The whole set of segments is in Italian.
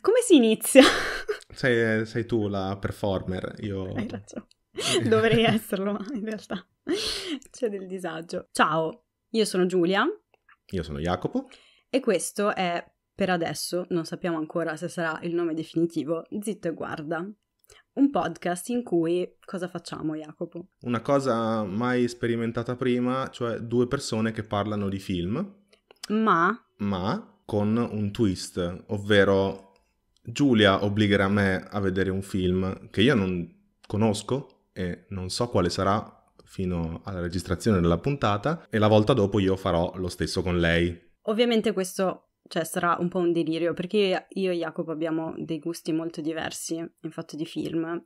Come si inizia? Sei, sei tu la performer, io... Hai ragione. Dovrei esserlo, ma in realtà c'è del disagio. Ciao, io sono Giulia. Io sono Jacopo. E questo è, per adesso, non sappiamo ancora se sarà il nome definitivo, Zitto e Guarda. Un podcast in cui cosa facciamo, Jacopo? Una cosa mai sperimentata prima, cioè due persone che parlano di film. Ma... Ma con un twist, ovvero Giulia obbligherà me a vedere un film che io non conosco e non so quale sarà fino alla registrazione della puntata e la volta dopo io farò lo stesso con lei. Ovviamente questo cioè, sarà un po' un delirio perché io e Jacopo abbiamo dei gusti molto diversi in fatto di film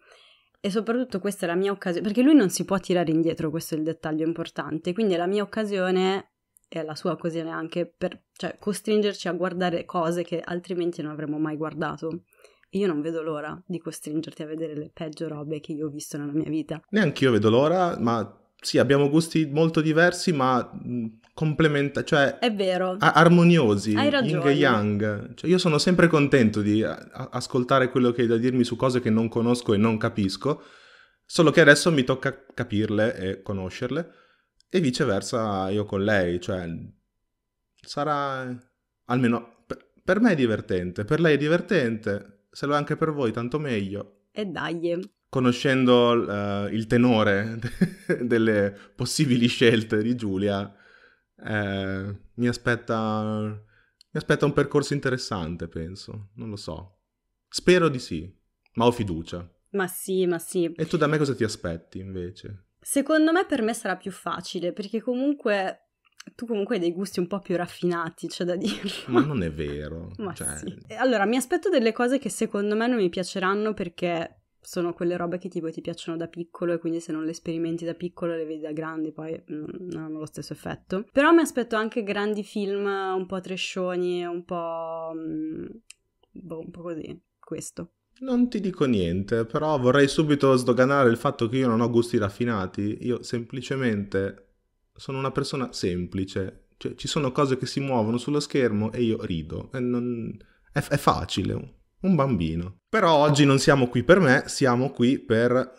e soprattutto questa è la mia occasione perché lui non si può tirare indietro, questo è il dettaglio importante, quindi è la mia occasione è la sua occasione anche per cioè, costringerci a guardare cose che altrimenti non avremmo mai guardato. io non vedo l'ora di costringerti a vedere le peggio robe che io ho visto nella mia vita. Neanche io vedo l'ora, ma sì, abbiamo gusti molto diversi, ma mm, complementari, cioè... È vero. A- armoniosi, Hai ragione. yin e yang. Cioè, io sono sempre contento di a- ascoltare quello che hai da dirmi su cose che non conosco e non capisco, solo che adesso mi tocca capirle e conoscerle e viceversa io con lei, cioè sarà almeno per me è divertente, per lei è divertente, se lo è anche per voi tanto meglio. E dai. Eh. Conoscendo uh, il tenore delle possibili scelte di Giulia, eh, mi, aspetta, mi aspetta un percorso interessante, penso, non lo so. Spero di sì, ma ho fiducia. Ma sì, ma sì. E tu da me cosa ti aspetti invece? Secondo me per me sarà più facile, perché comunque tu comunque hai dei gusti un po' più raffinati, c'è da dire. Ma non è vero. cioè... sì. Allora, mi aspetto delle cose che secondo me non mi piaceranno perché sono quelle robe che tipo ti piacciono da piccolo e quindi se non le sperimenti da piccolo le vedi da grandi poi non hanno lo stesso effetto. Però mi aspetto anche grandi film un po' trescioni, un po'... Mm, boh, un po' così, questo. Non ti dico niente, però vorrei subito sdoganare il fatto che io non ho gusti raffinati, io semplicemente sono una persona semplice, cioè ci sono cose che si muovono sullo schermo e io rido, e non... è, è facile, un bambino. Però oggi non siamo qui per me, siamo qui per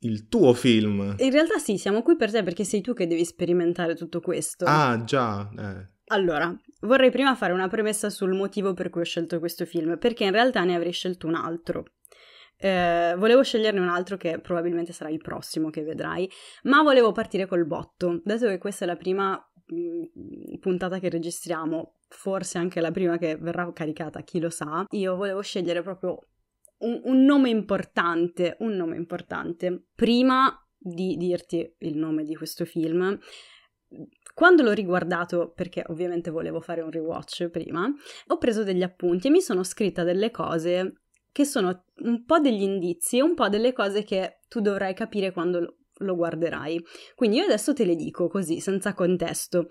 il tuo film. In realtà sì, siamo qui per te perché sei tu che devi sperimentare tutto questo. Ah già, eh, allora, vorrei prima fare una premessa sul motivo per cui ho scelto questo film, perché in realtà ne avrei scelto un altro. Eh, volevo sceglierne un altro che probabilmente sarà il prossimo che vedrai, ma volevo partire col botto, dato che questa è la prima mm, puntata che registriamo, forse anche la prima che verrà caricata, chi lo sa. Io volevo scegliere proprio un, un nome importante, un nome importante. Prima di dirti il nome di questo film, quando l'ho riguardato, perché ovviamente volevo fare un rewatch prima, ho preso degli appunti e mi sono scritta delle cose che sono un po' degli indizi e un po' delle cose che tu dovrai capire quando lo guarderai. Quindi io adesso te le dico così, senza contesto.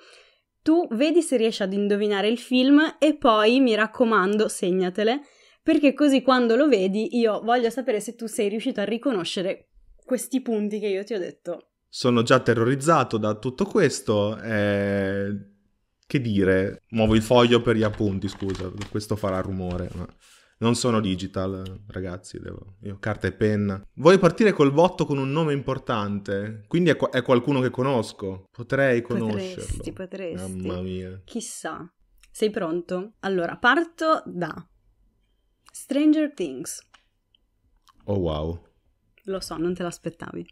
Tu vedi se riesci ad indovinare il film e poi, mi raccomando, segnatele, perché così quando lo vedi io voglio sapere se tu sei riuscito a riconoscere questi punti che io ti ho detto sono già terrorizzato da tutto questo. Eh, che dire? Muovo il foglio per gli appunti, scusa, questo farà rumore. Ma... Non sono digital, ragazzi, devo... io carta e penna. Voglio partire col voto con un nome importante, quindi è, qu- è qualcuno che conosco. Potrei conoscerlo. Potresti, potresti. Mamma mia. Chissà. Sei pronto? Allora, parto da Stranger Things. Oh wow. Lo so, non te l'aspettavi.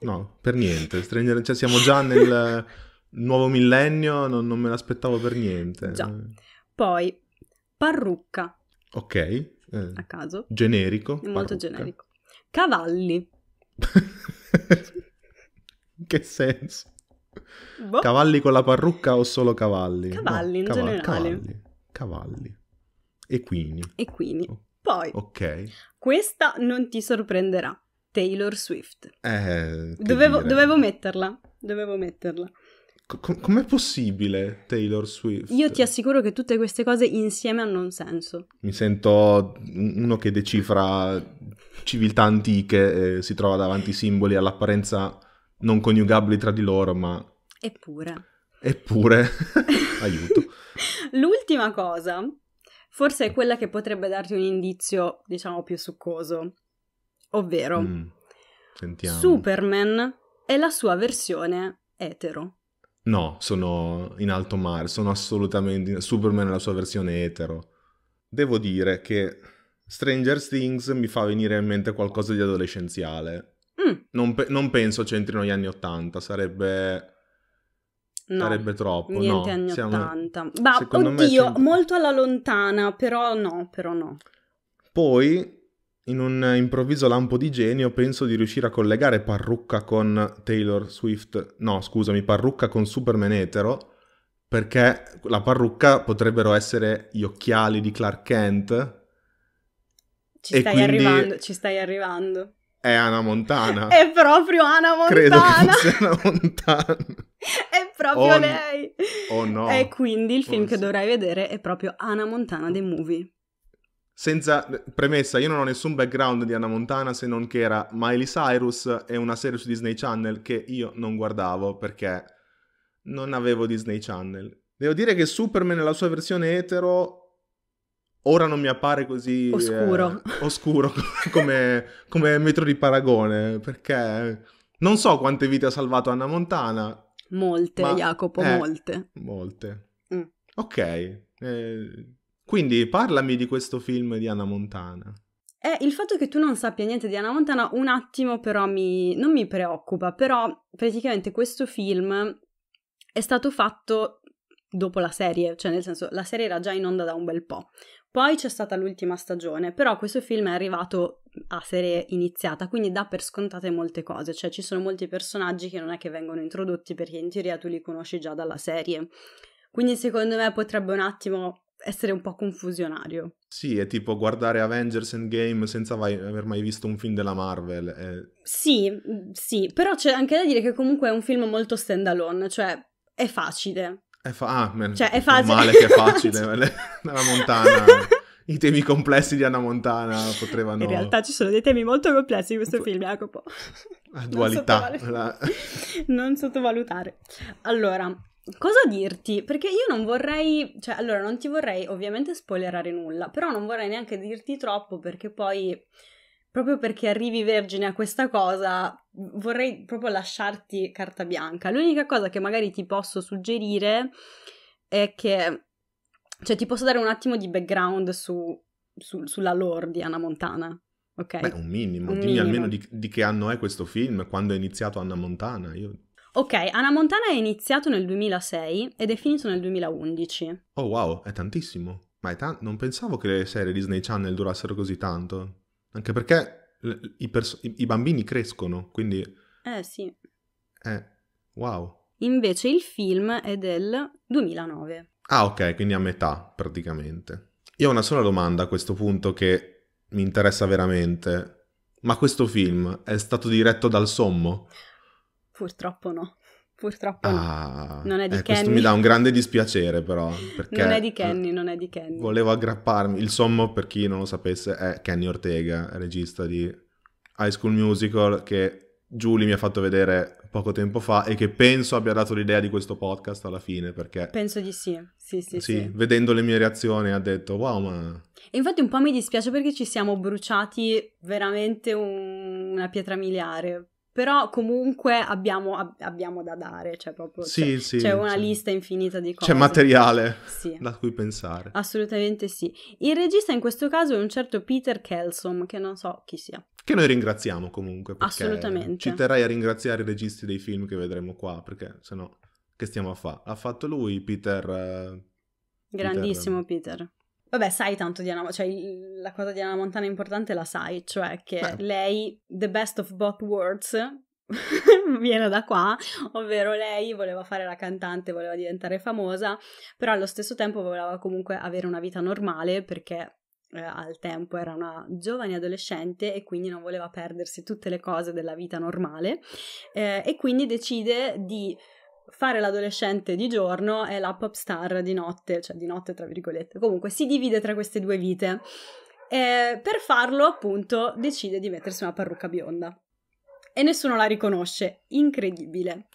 No, per niente. Stranger... Cioè, siamo già nel nuovo millennio, non, non me l'aspettavo per niente. Già. Poi, parrucca. Ok. Eh, A caso. Generico. molto parrucca. generico. Cavalli. In che senso? Boh. Cavalli con la parrucca o solo cavalli? Cavalli no, in cav- generale. Cavalli. cavalli. Equini. Equini. Oh. Poi. Ok. Questa non ti sorprenderà. Taylor Swift. Eh, dovevo, dovevo, metterla, dovevo metterla. Com- com'è possibile Taylor Swift? Io ti assicuro che tutte queste cose insieme hanno un senso. Mi sento uno che decifra civiltà antiche e si trova davanti simboli all'apparenza non coniugabili tra di loro, ma... Eppure. Eppure. Aiuto. L'ultima cosa, forse è quella che potrebbe darti un indizio, diciamo, più succoso Ovvero, mm. Superman è la sua versione etero. No, sono in alto mare, sono assolutamente... Superman è la sua versione etero. Devo dire che Stranger Things mi fa venire in mente qualcosa di adolescenziale. Mm. Non, pe- non, penso c'entrino gli anni Ottanta, sarebbe... No, sarebbe troppo. Niente no, anni siamo... 80. Bah, oddio, me molto alla lontana, però no, però no. Poi in un improvviso lampo di genio penso di riuscire a collegare Parrucca con Taylor Swift, no scusami, Parrucca con Superman etero, perché la parrucca potrebbero essere gli occhiali di Clark Kent. Ci stai quindi... arrivando, ci stai arrivando. È Anna Montana. È proprio Anna Montana. Credo che fosse Anna Montana. è proprio oh, lei. Oh no. E quindi il Forse. film che dovrai vedere è proprio Anna Montana The Movie. Senza premessa, io non ho nessun background di Anna Montana se non che era Miley Cyrus e una serie su Disney Channel che io non guardavo perché non avevo Disney Channel. Devo dire che Superman nella sua versione etero ora non mi appare così oscuro, eh, oscuro come, come metro di paragone perché non so quante vite ha salvato Anna Montana. Molte, ma, Jacopo, eh, molte. Molte. Mm. Ok. Eh, quindi parlami di questo film di Anna Montana. Eh, il fatto che tu non sappia niente di Anna Montana un attimo però mi, non mi preoccupa, però praticamente questo film è stato fatto dopo la serie, cioè nel senso la serie era già in onda da un bel po'. Poi c'è stata l'ultima stagione, però questo film è arrivato a serie iniziata, quindi dà per scontate molte cose, cioè ci sono molti personaggi che non è che vengono introdotti perché in teoria tu li conosci già dalla serie. Quindi secondo me potrebbe un attimo essere un po' confusionario. Sì, è tipo guardare Avengers Endgame senza vai- aver mai visto un film della Marvel. È... Sì, mm, sì, però c'è anche da dire che comunque è un film molto standalone, cioè è facile. È fa- ah, man, cioè, è facile. male che è facile, nella montana. I temi complessi di Anna Montana potrebbero. In realtà ci sono dei temi molto complessi in questo film, Jacopo. La dualità. Non sottovalutare. La... non sottovalutare. Allora, cosa dirti? Perché io non vorrei, cioè allora non ti vorrei ovviamente spoilerare nulla, però non vorrei neanche dirti troppo perché poi proprio perché arrivi vergine a questa cosa vorrei proprio lasciarti carta bianca. L'unica cosa che magari ti posso suggerire è che cioè ti posso dare un attimo di background su, su, sulla lore di Anna Montana. Ok. Beh, un minimo, un dimmi minimo. almeno di, di che anno è questo film, quando è iniziato Anna Montana. Io Ok, Anna Montana è iniziato nel 2006 ed è finito nel 2011. Oh wow, è tantissimo. Ma è ta- non pensavo che le serie Disney Channel durassero così tanto. Anche perché l- i, pers- i-, i, bambini crescono, quindi... Eh sì. Eh, wow. Invece il film è del 2009. Ah ok, quindi a metà praticamente. Io ho una sola domanda a questo punto che mi interessa veramente. Ma questo film è stato diretto dal Sommo? Purtroppo no. Purtroppo ah, no. Non è di eh, Kenny. Questo mi dà un grande dispiacere però. non è di Kenny, non è di Kenny. Volevo aggrapparmi. Il sommo, per chi non lo sapesse, è Kenny Ortega, regista di High School Musical, che Giulia mi ha fatto vedere poco tempo fa e che penso abbia dato l'idea di questo podcast alla fine perché... Penso di sì, sì, sì. sì, sì. vedendo le mie reazioni ha detto wow ma... E infatti un po' mi dispiace perché ci siamo bruciati veramente un... una pietra miliare però comunque abbiamo, ab- abbiamo, da dare, cioè proprio sì, cioè, sì, c'è una sì. lista infinita di cose. C'è materiale sì. da cui pensare. Assolutamente sì. Il regista in questo caso è un certo Peter Kelsom, che non so chi sia. Che noi ringraziamo comunque. Assolutamente. Ci terrei a ringraziare i registi dei film che vedremo qua, perché sennò che stiamo a fare? Ha fatto lui, Peter... Eh, Grandissimo Peter. Peter. Vabbè, sai tanto di Anna, cioè la cosa di Anna Montana importante la sai, cioè che Beh. lei, the best of both worlds, viene da qua, ovvero lei voleva fare la cantante, voleva diventare famosa, però allo stesso tempo voleva comunque avere una vita normale perché eh, al tempo era una giovane adolescente e quindi non voleva perdersi tutte le cose della vita normale eh, e quindi decide di fare l'adolescente di giorno e la pop star di notte, cioè di notte tra virgolette. Comunque si divide tra queste due vite. E per farlo, appunto, decide di mettersi una parrucca bionda. E nessuno la riconosce. Incredibile.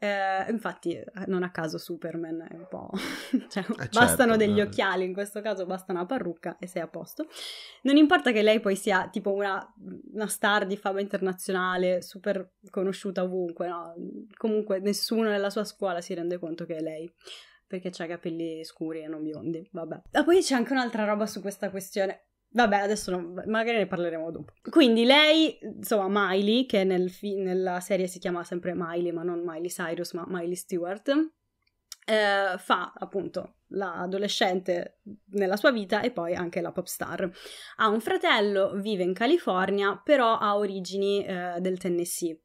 Eh, infatti, eh, non a caso Superman è un po'. cioè, eh bastano certo, degli eh. occhiali, in questo caso basta una parrucca e sei a posto. Non importa che lei poi sia tipo una, una star di fama internazionale, super conosciuta ovunque, no? Comunque, nessuno nella sua scuola si rende conto che è lei perché c'ha capelli scuri e non biondi, vabbè. Ma ah, poi c'è anche un'altra roba su questa questione. Vabbè, adesso non, magari ne parleremo dopo. Quindi lei, insomma, Miley, che nel fi- nella serie si chiama sempre Miley, ma non Miley Cyrus, ma Miley Stewart, eh, fa appunto l'adolescente nella sua vita e poi anche la pop star. Ha un fratello, vive in California, però ha origini eh, del Tennessee,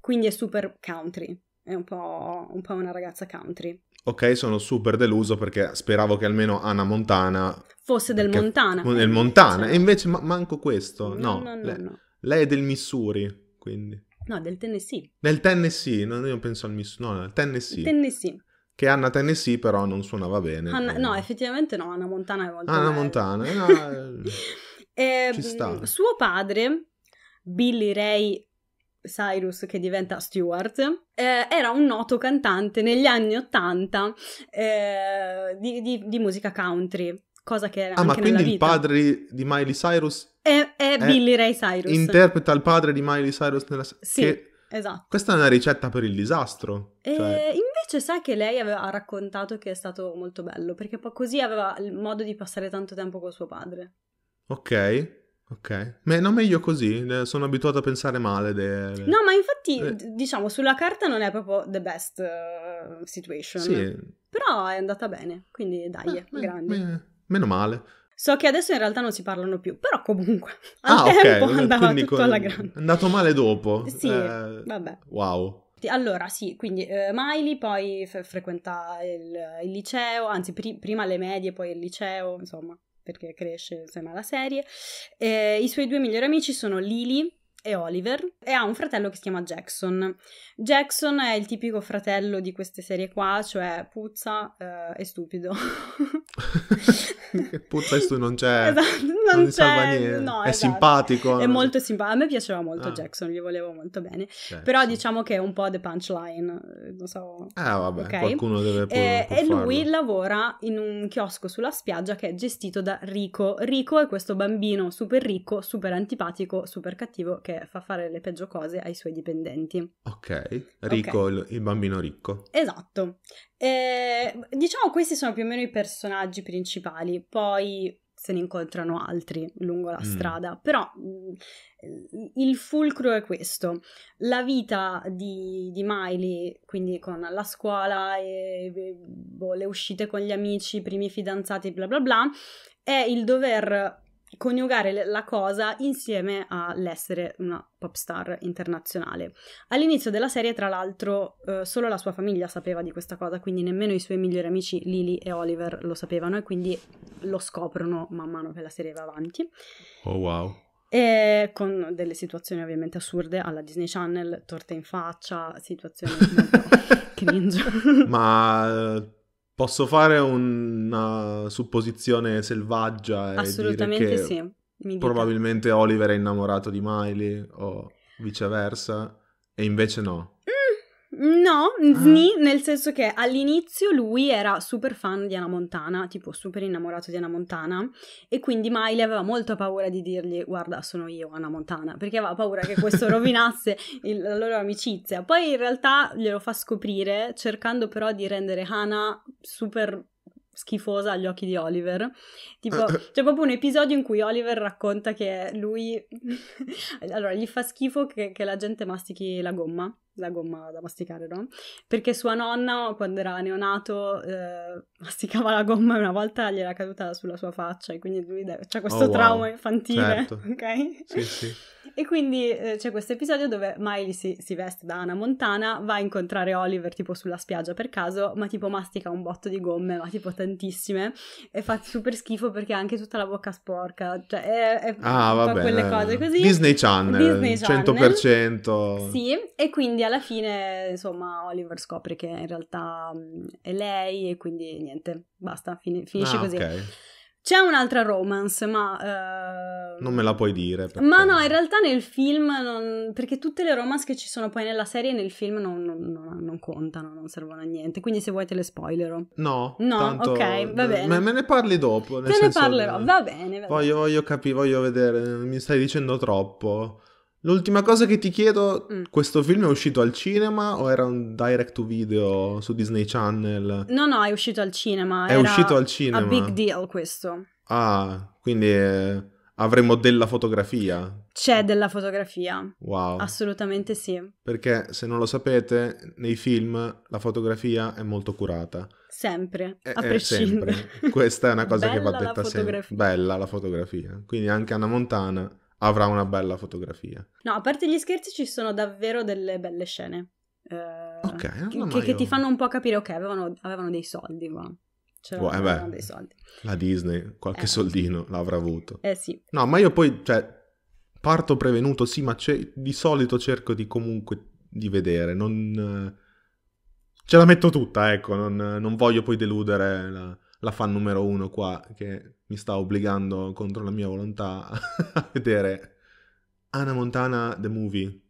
quindi è super country, è un po', un po' una ragazza country ok, sono super deluso perché speravo che almeno Anna Montana fosse del Montana. Del Montana, cioè. e invece ma- manco questo. No, no, no, lei, no, lei, è del Missouri, quindi. No, del Tennessee. Del Tennessee, non io penso al Missouri, no, del Tennessee. Tennessee. Che Anna Tennessee però non suonava bene. Anna, no, effettivamente no, Anna Montana è molto Anna Montana, eh, no, eh, ehm, Suo padre, Billy Ray Cyrus che diventa Stewart, eh, era un noto cantante negli anni Ottanta eh, di, di, di, musica country, cosa che era ah, ma quindi il padre di Miley Cyrus è, è, è, Billy Ray Cyrus. Interpreta il padre di Miley Cyrus nella Sì. Che... Esatto. Questa è una ricetta per il disastro. E eh, cioè invece sai che lei aveva, ha raccontato che è stato molto bello, perché poi così aveva il modo di passare tanto tempo con suo padre. Ok. Ok, ma no, meglio così, sono abituato a pensare male. De... No, ma infatti, eh. diciamo, sulla carta non è proprio the best uh, situation. Sì. Però è andata bene, quindi dai, eh, grande. Eh, meno male. So che adesso in realtà non si parlano più, però comunque ah, al ah, tempo okay. andava quindi, tutto alla grande. È andato male dopo. Sì, eh, vabbè. Wow. Allora, sì, quindi eh, Miley poi f- frequenta il, il, liceo, anzi pri- prima le medie, poi il liceo, insomma perché cresce insieme alla serie. Eh, I suoi due migliori amici sono Lily e Oliver e ha un fratello che si chiama Jackson. Jackson è il tipico fratello di queste serie qua, cioè puzza eh, e stupido. puzza e stupido non c'è. Esatto, non, c'è, No, è esatto. simpatico. È molto simpatico. A me piaceva molto ah. Jackson, gli volevo molto bene. Jackson. Però diciamo che è un po' the punchline, eh, non so. Ah, vabbè, okay. qualcuno deve pure. E, eh, e lui lavora in un chiosco sulla spiaggia che è gestito da Rico. Rico è questo bambino super ricco, super antipatico, super cattivo che fa fare le peggio cose ai suoi dipendenti. Ok, Rico okay. Il, il bambino ricco. Esatto. Eh, diciamo questi sono più o meno i personaggi principali, poi se ne incontrano altri lungo la mm. strada, però mm, il fulcro è questo. La vita di, di Miley, quindi con la scuola e, e boh, le uscite con gli amici, i primi fidanzati, bla bla bla, è il dover coniugare la cosa insieme all'essere una pop star internazionale. All'inizio della serie, tra l'altro, eh, solo la sua famiglia sapeva di questa cosa, quindi nemmeno i suoi migliori amici Lily e Oliver lo sapevano e quindi lo scoprono man mano che la serie va avanti. Oh wow. E con delle situazioni ovviamente assurde alla Disney Channel, torte in faccia, situazioni molto cringe. Ma eh, Posso fare una supposizione selvaggia? e Assolutamente sì. probabilmente Oliver è innamorato di Miley o viceversa, e invece no. No, Zni, ah. nel senso che all'inizio lui era super fan di Anna Montana, tipo super innamorato di Anna Montana, e quindi Miley aveva molto paura di dirgli guarda sono io Anna Montana, perché aveva paura che questo rovinasse il, la loro amicizia. Poi in realtà glielo fa scoprire, cercando però di rendere Hannah super schifosa agli occhi di Oliver. Tipo, c'è proprio un episodio in cui Oliver racconta che lui... allora, gli fa schifo che, che la gente mastichi la gomma la gomma da masticare, no? Perché sua nonna, quando era neonato, eh, masticava la gomma e una volta gli era caduta sulla sua faccia e quindi lui c'è questo oh, wow. trauma infantile, certo. ok? Sì, sì. E quindi eh, c'è questo episodio dove Miley si, si, veste da Anna Montana, va a incontrare Oliver tipo sulla spiaggia per caso, ma tipo mastica un botto di gomme, ma tipo tantissime, e fa super schifo perché ha anche tutta la bocca sporca, cioè è, è ah, vabbè, quelle cose così. Disney Channel, Disney Channel, 100%. Sì, e quindi alla fine insomma Oliver scopre che in realtà mm, è lei e quindi niente, basta, fin- finisce ah, così. Ok. C'è un'altra romance, ma... Uh... Non me la puoi dire. Perché... Ma no, in realtà nel film, non... perché tutte le romance che ci sono poi nella serie e nel film non, non, non, contano, non servono a niente. Quindi se vuoi te le spoilerò. No, no, tanto... ok, va bene. Me, me ne parli dopo. Te ne parlerò, che... va bene. Va voglio, bene. Voglio, capire, voglio vedere, mi stai dicendo troppo. L'ultima cosa che ti chiedo, mm. questo film è uscito al cinema o era un direct to video su Disney Channel? No, no, è uscito al cinema. È uscito al cinema. A big deal questo. Ah, quindi eh, avremo della fotografia. C'è della fotografia. Wow. Assolutamente sì. Perché se non lo sapete, nei film la fotografia è molto curata. Sempre, è, eh, a eh, prescindere. Sempre. Questa è una cosa che va detta sempre. Bella la fotografia. Quindi anche Anna Montana avrà una bella fotografia. No, a parte gli scherzi, ci sono davvero delle belle scene. Eh, ok, ah, che, che, che, ti fanno un po' capire, ok, avevano, avevano dei soldi, ma... C'erano boh, eh beh, dei soldi. La Disney, qualche eh. soldino l'avrà avuto. Eh sì. No, ma io poi, cioè, parto prevenuto, sì, ma di solito cerco di comunque di vedere, non... Eh, ce la metto tutta, ecco, non, non voglio poi deludere la la fan numero uno qua che mi sta obbligando contro la mia volontà a vedere Anna Montana The Movie.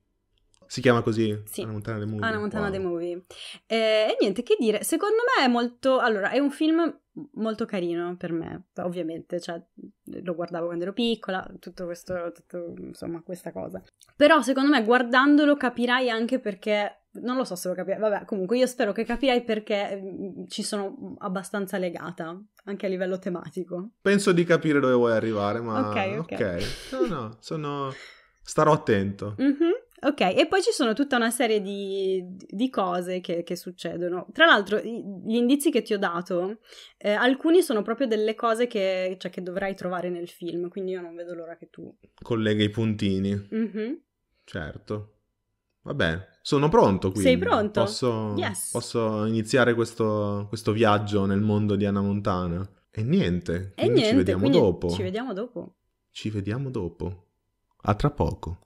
Si chiama così? Sì. Anna Montana The Movie. Anna Montana wow. The Movie. Eh, e, niente, che dire, secondo me è molto... Allora, è un film molto carino per me, ovviamente, cioè lo guardavo quando ero piccola, tutto questo, tutto, insomma, questa cosa. Però secondo me guardandolo capirai anche perché non lo so se lo capirai, vabbè, comunque io spero che capirai perché mm, ci sono abbastanza legata, anche a livello tematico. Penso di capire dove vuoi arrivare, ma ok. Ok, okay. no, no, sono... starò attento. Mm-hmm. Ok, e poi ci sono tutta una serie di, di cose che, che, succedono. Tra l'altro, gli indizi che ti ho dato, eh, alcuni sono proprio delle cose che, cioè, che, dovrai trovare nel film, quindi io non vedo l'ora che tu... Collega i puntini. Mm-hmm. Certo. Va bene, sono pronto quindi. Sei pronto? Posso, yes. posso iniziare questo, questo, viaggio nel mondo di Anna Montana. E niente, e niente, ci vediamo dopo. Ci vediamo dopo. Ci vediamo dopo. A tra poco.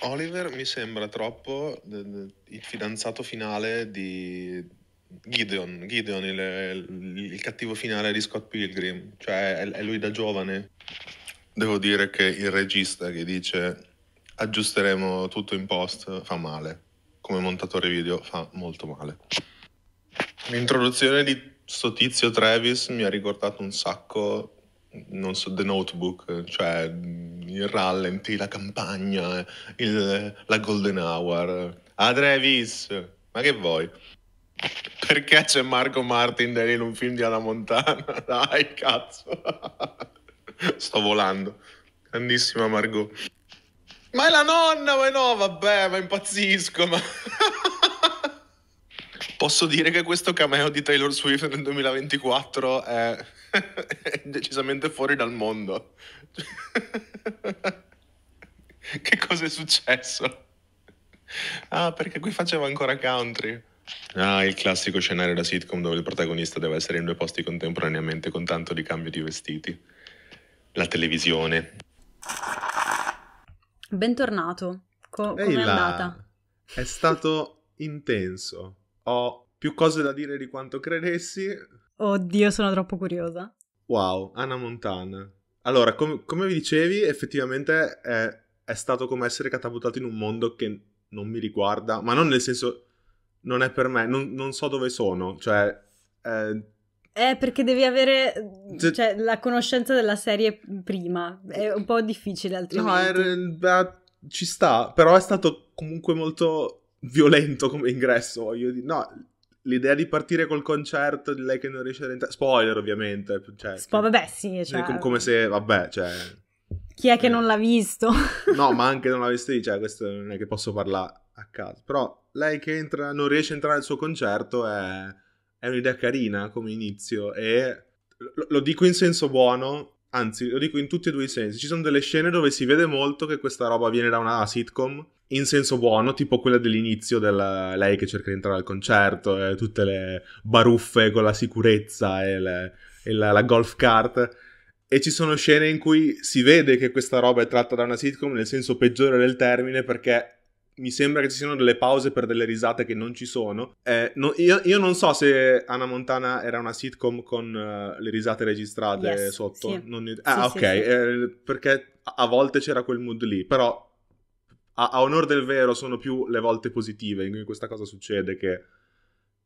Oliver mi sembra troppo il fidanzato finale di Gideon, Gideon il, il, il cattivo finale di Scott Pilgrim, cioè è, è lui da giovane. Devo dire che il regista che dice aggiusteremo tutto in post, fa male. Come montatore video fa molto male. L'introduzione di sto tizio Travis mi ha ricordato un sacco, non so, The Notebook, cioè il rallenti, la campagna, il, la golden hour. A ah, Travis, ma che vuoi? Perché c'è Marco Martin in un film di Alla Montana? Dai, cazzo! Sto volando. Grandissima Margot. Ma è la nonna, ma no, vabbè, ma impazzisco, ma... Posso dire che questo cameo di Taylor Swift nel 2024 è, è decisamente fuori dal mondo. che cosa è successo? Ah, perché qui faceva ancora country. Ah, il classico scenario da sitcom dove il protagonista deve essere in due posti contemporaneamente con tanto di cambio di vestiti. La televisione. Bentornato. Co- Come è andata? È stato intenso. Ho più cose da dire di quanto credessi. Oddio, sono troppo curiosa. Wow, Anna Montana. Allora, com- come vi dicevi, effettivamente è, è stato come essere catapultato in un mondo che non mi riguarda, ma non nel senso non è per me, non, non so dove sono, cioè eh, eh, perché devi avere cioè, la conoscenza della serie prima. È un po' difficile altrimenti. No, è, ci sta, però è stato comunque molto violento come ingresso, voglio dire. No, l'idea di partire col concerto di lei che non riesce a entrare... Spoiler, ovviamente. Cioè, Spo- vabbè, sì. Cioè... Com- come se... Vabbè, cioè... Chi è che eh. non l'ha visto? no, ma anche non l'ha visto io, cioè, questo non è che posso parlare a caso. Però lei che entra, non riesce a entrare al suo concerto è è un'idea carina come inizio e lo, lo dico in senso buono, anzi lo dico in tutti e due i sensi. Ci sono delle scene dove si vede molto che questa roba viene da una sitcom in senso buono, tipo quella dell'inizio della lei che cerca di entrare al concerto e tutte le baruffe con la sicurezza e, le, e la, la golf cart e ci sono scene in cui si vede che questa roba è tratta da una sitcom nel senso peggiore del termine perché mi sembra che ci siano delle pause per delle risate che non ci sono. Eh, no, io, io, non so se Anna Montana era una sitcom con uh, le risate registrate yes, sotto. Sì. Non... Ah, sì, ok, sì, eh, perché a volte c'era quel mood lì, però a, a onor del vero sono più le volte positive in cui questa cosa succede che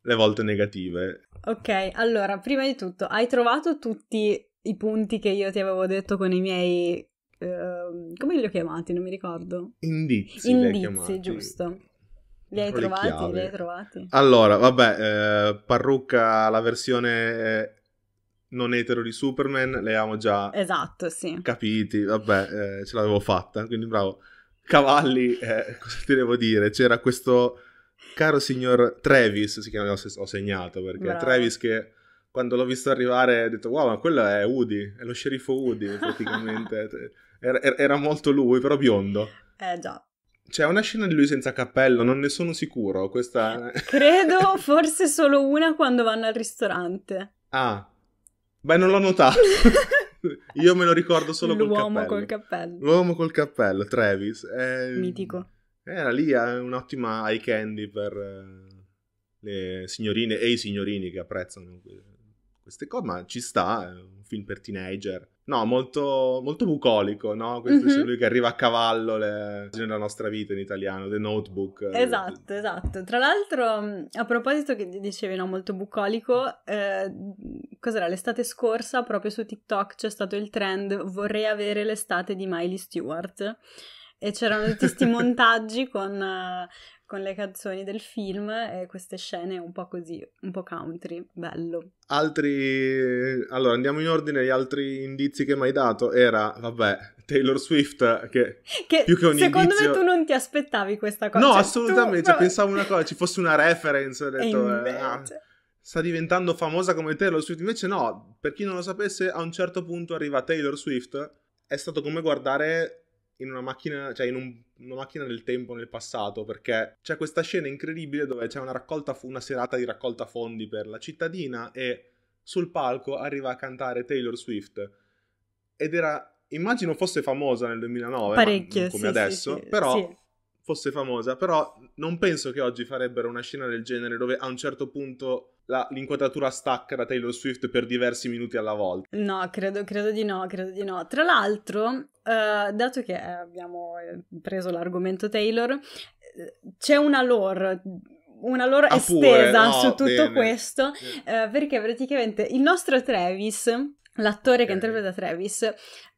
le volte negative. Ok, allora, prima di tutto, hai trovato tutti i punti che io ti avevo detto con i miei Ehm, come li ho chiamati? Non mi ricordo. Indizi. Indizi, giusto. Li hai, trovati, li hai trovati? Allora, vabbè, eh, parrucca, la versione eh, non etero di Superman, le avevamo già esatto, sì. capiti, vabbè, eh, ce l'avevo fatta, quindi bravo. Cavalli, eh, cosa ti devo dire? C'era questo caro signor Travis, si chiama, ho segnato perché bravo. Travis che quando l'ho visto arrivare ha detto wow, ma quello è Woody, è lo sceriffo Woody praticamente. Era, era molto lui, però biondo. Eh già. C'è una scena di lui senza cappello, non ne sono sicuro. Questa... Credo forse solo una quando vanno al ristorante. Ah, beh, non l'ho notato. Io me lo ricordo solo L'uomo col cappello. L'uomo col cappello. L'uomo col cappello, Travis. È... Eh, Mitico. Era lì un'ottima eye candy per eh, le signorine e i signorini che apprezzano queste cose, ma ci sta, è un film per teenager. No, molto, molto bucolico, no? Questo mm-hmm. è lui che arriva a cavallo le... nella nostra vita in italiano, The Notebook. Esatto, esatto. Tra l'altro, mm, a proposito che dicevi, no, molto bucolico, eh, cos'era, l'estate scorsa proprio su TikTok c'è stato il trend vorrei avere l'estate di Miley Stewart e c'erano tutti questi montaggi con eh, con le canzoni del film e queste scene un po' così, un po' country, bello. Altri, allora andiamo in ordine, gli altri indizi che mi hai dato era, vabbè, Taylor Swift che, che più che un secondo indizio... me tu non ti aspettavi questa cosa. No, cioè, assolutamente, tu... cioè, pensavo una cosa, ci fosse una reference, ho detto... Eh, ah, sta diventando famosa come Taylor Swift, invece no, per chi non lo sapesse, a un certo punto arriva Taylor Swift, è stato come guardare in una macchina, cioè in un, una macchina del tempo nel passato, perché c'è questa scena incredibile dove c'è una, raccolta, una serata di raccolta fondi per la cittadina e sul palco arriva a cantare Taylor Swift. Ed era, immagino fosse famosa nel 2009, Parecchio, come sì, adesso, sì, sì, però fosse famosa, però non penso che oggi farebbero una scena del genere dove a un certo punto la, l'inquadratura stacca da Taylor Swift per diversi minuti alla volta. No, credo, credo di no, credo di no. Tra l'altro, eh, dato che eh, abbiamo eh, preso l'argomento Taylor, c'è una lore una lore ah, estesa no, su tutto bene. questo, eh, perché praticamente il nostro Travis, l'attore che interpreta Travis,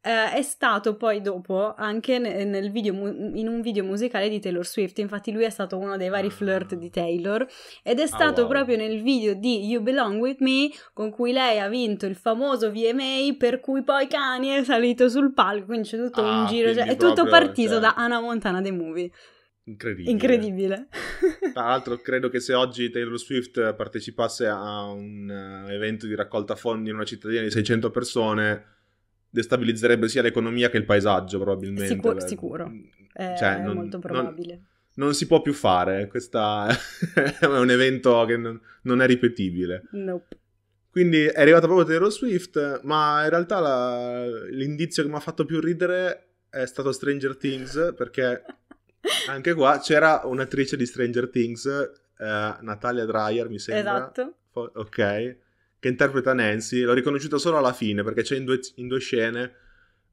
Uh, è stato poi dopo anche nel video mu- in un video musicale di Taylor Swift, infatti lui è stato uno dei vari flirt ah. di Taylor ed è ah, stato oh, wow. proprio nel video di You Belong With Me con cui lei ha vinto il famoso VMA per cui poi Kanye è salito sul palco, quindi c'è tutto ah, un giro, cioè, è tutto partito cioè... da Anna Montana The Movie. Incredibile. Incredibile. Tra l'altro, credo che se oggi Taylor Swift partecipasse a un eh, evento di raccolta fondi in una cittadina di 600 persone, destabilizzerebbe sia l'economia che il paesaggio, probabilmente. Sicur- sicuro, mm, eh, cioè, è, cioè, non, molto probabile. Non, non, si può più fare, questo è un evento che non, non, è ripetibile. Nope. Quindi è arrivata proprio Taylor Swift, ma in realtà la, l'indizio che mi ha fatto più ridere è stato Stranger Things, perché anche qua c'era un'attrice di Stranger Things, eh, Natalia Dreyer, mi sembra. Esatto. ok che interpreta Nancy, l'ho riconosciuta solo alla fine perché c'è in due, in due scene.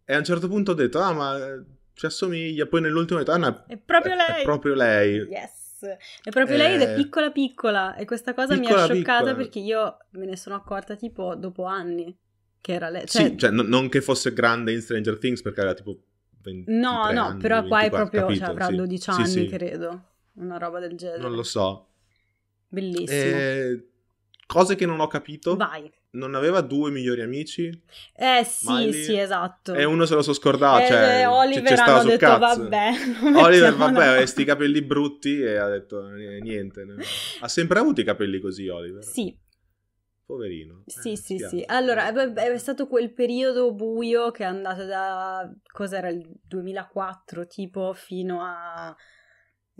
E a un certo punto ho detto, ah ma eh, ci assomiglia, poi nell'ultimo ho detto, ah è proprio lei. È proprio lei. Yes. È proprio lei ed è eh, piccola piccola e questa cosa piccola, mi ha scioccata piccola. perché io me ne sono accorta tipo dopo anni che era lei. Cioè, sì, cioè n- non che fosse grande in Stranger Things perché era tipo 20 No, no, anni, però 24, qua è proprio, cioè, capito, cioè, avrà sì. 12 anni sì, sì. credo, una roba del genere. Non lo so. Bellissimo. E... Eh, Cose che non ho capito. Vai. Non aveva due migliori amici? Eh sì, Miley. sì, esatto. E uno se lo so scordato, eh, cioè, Oliver c- hanno detto cazzo. vabbè. Oliver vabbè, aveva sti capelli brutti e ha detto niente. ha sempre avuto i capelli così Oliver. Sì, poverino. Sì, eh, sì, sì. Allora, è, è, stato quel periodo buio che è andato da, cos'era, il 2004 tipo, fino a